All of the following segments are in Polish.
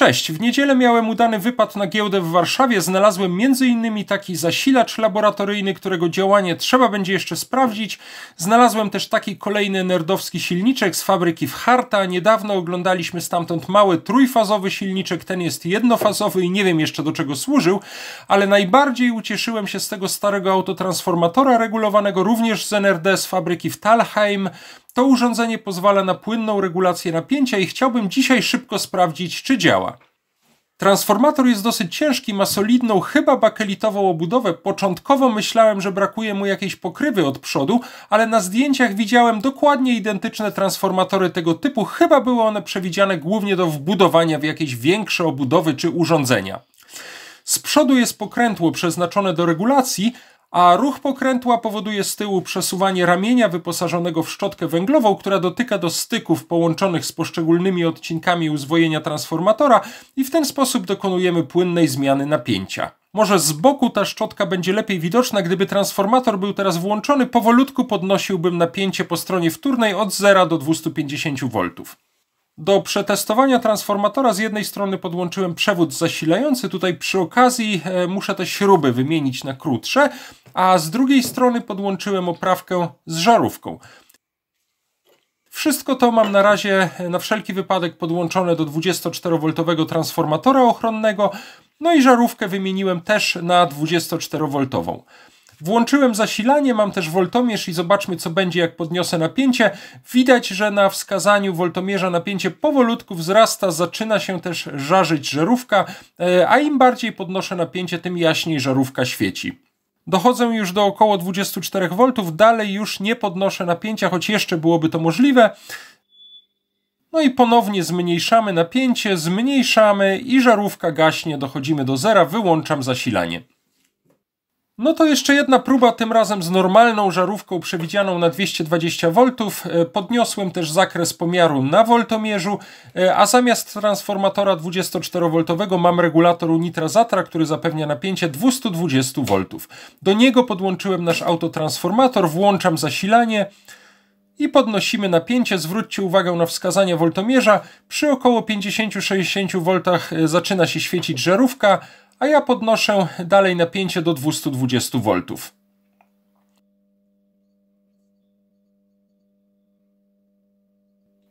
Cześć, w niedzielę miałem udany wypad na giełdę w Warszawie. Znalazłem m.in. taki zasilacz laboratoryjny, którego działanie trzeba będzie jeszcze sprawdzić. Znalazłem też taki kolejny nerdowski silniczek z fabryki w Harta. Niedawno oglądaliśmy stamtąd mały trójfazowy silniczek. Ten jest jednofazowy i nie wiem jeszcze do czego służył, ale najbardziej ucieszyłem się z tego starego autotransformatora regulowanego również z NRD z fabryki w Talheim. To urządzenie pozwala na płynną regulację napięcia i chciałbym dzisiaj szybko sprawdzić, czy działa. Transformator jest dosyć ciężki, ma solidną, chyba bakelitową obudowę. Początkowo myślałem, że brakuje mu jakiejś pokrywy od przodu, ale na zdjęciach widziałem dokładnie identyczne transformatory tego typu. Chyba były one przewidziane głównie do wbudowania w jakieś większe obudowy czy urządzenia. Z przodu jest pokrętło przeznaczone do regulacji, a ruch pokrętła powoduje z tyłu przesuwanie ramienia wyposażonego w szczotkę węglową, która dotyka do styków połączonych z poszczególnymi odcinkami uzwojenia transformatora i w ten sposób dokonujemy płynnej zmiany napięcia. Może z boku ta szczotka będzie lepiej widoczna, gdyby transformator był teraz włączony, powolutku podnosiłbym napięcie po stronie wtórnej od 0 do 250 V. Do przetestowania transformatora z jednej strony podłączyłem przewód zasilający, tutaj przy okazji e, muszę te śruby wymienić na krótsze, a z drugiej strony podłączyłem oprawkę z żarówką. Wszystko to mam na razie na wszelki wypadek podłączone do 24V transformatora ochronnego, no i żarówkę wymieniłem też na 24V. Włączyłem zasilanie, mam też woltomierz i zobaczmy co będzie jak podniosę napięcie. Widać, że na wskazaniu woltomierza napięcie powolutku wzrasta, zaczyna się też żarzyć żarówka, e, a im bardziej podnoszę napięcie, tym jaśniej żarówka świeci. Dochodzę już do około 24 V, dalej już nie podnoszę napięcia, choć jeszcze byłoby to możliwe. No i ponownie zmniejszamy napięcie, zmniejszamy i żarówka gaśnie, dochodzimy do zera, wyłączam zasilanie. No to jeszcze jedna próba, tym razem z normalną żarówką przewidzianą na 220 V. E, podniosłem też zakres pomiaru na woltomierzu, e, a zamiast transformatora 24V mam regulator Unitra Zatra, który zapewnia napięcie 220 V. Do niego podłączyłem nasz autotransformator, włączam zasilanie i podnosimy napięcie. Zwróćcie uwagę na wskazania woltomierza. Przy około 50-60 V e, zaczyna się świecić żarówka, a ja podnoszę dalej napięcie do 220 V.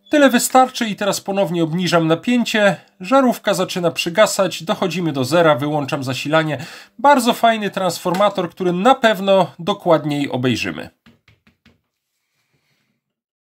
Tyle wystarczy i teraz ponownie obniżam napięcie, żarówka zaczyna przygasać, dochodzimy do zera, wyłączam zasilanie. Bardzo fajny transformator, który na pewno dokładniej obejrzymy.